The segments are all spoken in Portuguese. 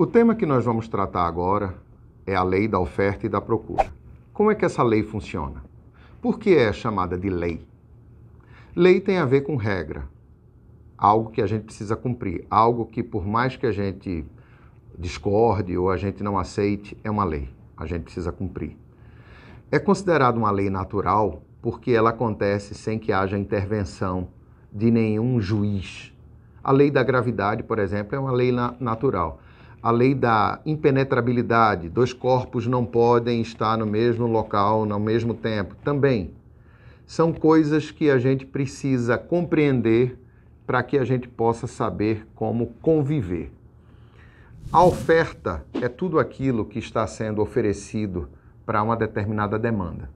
O tema que nós vamos tratar agora é a lei da oferta e da procura. Como é que essa lei funciona? Por que é chamada de lei? Lei tem a ver com regra, algo que a gente precisa cumprir, algo que, por mais que a gente discorde ou a gente não aceite, é uma lei, a gente precisa cumprir. É considerada uma lei natural porque ela acontece sem que haja intervenção de nenhum juiz. A lei da gravidade, por exemplo, é uma lei natural a lei da impenetrabilidade, dois corpos não podem estar no mesmo local, no mesmo tempo, também. São coisas que a gente precisa compreender para que a gente possa saber como conviver. A oferta é tudo aquilo que está sendo oferecido para uma determinada demanda.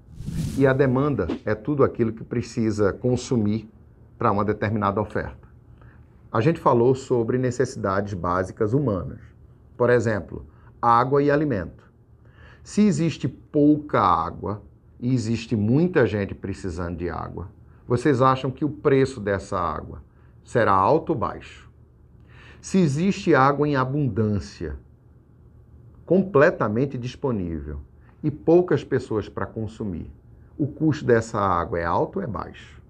E a demanda é tudo aquilo que precisa consumir para uma determinada oferta. A gente falou sobre necessidades básicas humanas. Por exemplo, água e alimento. Se existe pouca água e existe muita gente precisando de água, vocês acham que o preço dessa água será alto ou baixo? Se existe água em abundância, completamente disponível e poucas pessoas para consumir, o custo dessa água é alto ou é baixo?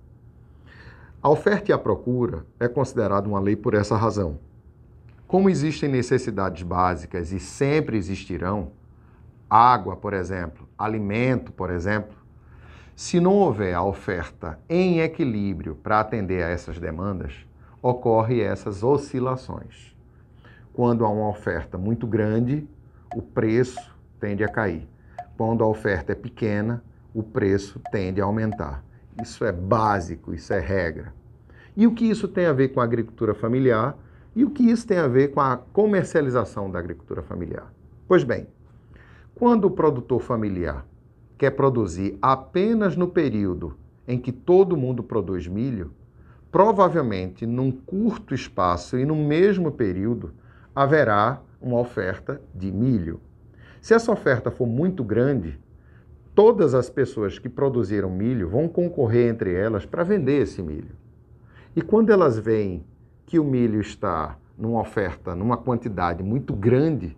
A oferta e a procura é considerada uma lei por essa razão. Como existem necessidades básicas e sempre existirão, água, por exemplo, alimento, por exemplo, se não houver a oferta em equilíbrio para atender a essas demandas, ocorrem essas oscilações. Quando há uma oferta muito grande, o preço tende a cair. Quando a oferta é pequena, o preço tende a aumentar. Isso é básico, isso é regra. E o que isso tem a ver com a agricultura familiar? E o que isso tem a ver com a comercialização da agricultura familiar? Pois bem, quando o produtor familiar quer produzir apenas no período em que todo mundo produz milho, provavelmente num curto espaço e no mesmo período haverá uma oferta de milho. Se essa oferta for muito grande, todas as pessoas que produziram milho vão concorrer entre elas para vender esse milho. E quando elas veem que o milho está numa oferta, numa quantidade muito grande,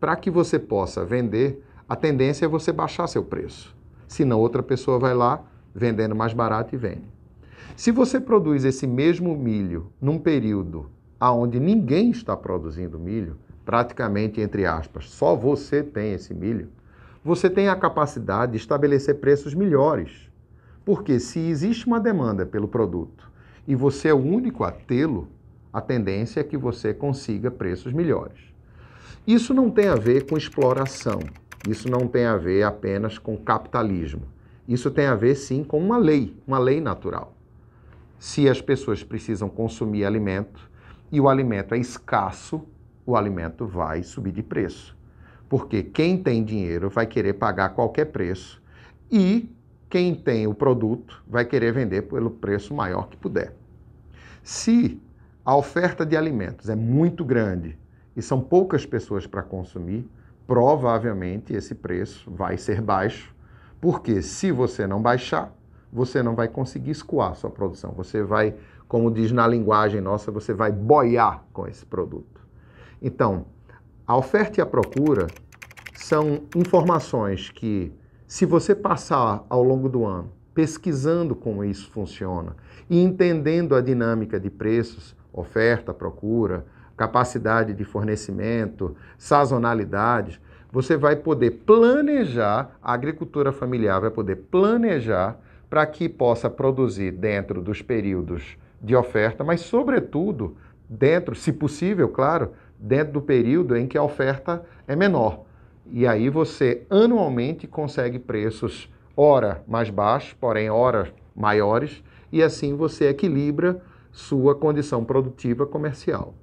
para que você possa vender, a tendência é você baixar seu preço. Senão outra pessoa vai lá vendendo mais barato e vende. Se você produz esse mesmo milho num período aonde ninguém está produzindo milho, praticamente entre aspas, só você tem esse milho, você tem a capacidade de estabelecer preços melhores. Porque se existe uma demanda pelo produto e você é o único a tê-lo, a tendência é que você consiga preços melhores. Isso não tem a ver com exploração, isso não tem a ver apenas com capitalismo. Isso tem a ver sim com uma lei, uma lei natural. Se as pessoas precisam consumir alimento e o alimento é escasso, o alimento vai subir de preço. Porque quem tem dinheiro vai querer pagar qualquer preço e quem tem o produto vai querer vender pelo preço maior que puder. Se a oferta de alimentos é muito grande e são poucas pessoas para consumir, provavelmente esse preço vai ser baixo, porque se você não baixar, você não vai conseguir escoar sua produção. Você vai, como diz na linguagem nossa, você vai boiar com esse produto. Então, a oferta e a procura são informações que, se você passar ao longo do ano pesquisando como isso funciona e entendendo a dinâmica de preços, oferta, procura, capacidade de fornecimento, sazonalidades, você vai poder planejar, a agricultura familiar vai poder planejar para que possa produzir dentro dos períodos de oferta, mas sobretudo dentro, se possível, claro, dentro do período em que a oferta é menor. E aí você anualmente consegue preços hora mais baixos, porém horas maiores, e assim você equilibra sua condição produtiva comercial.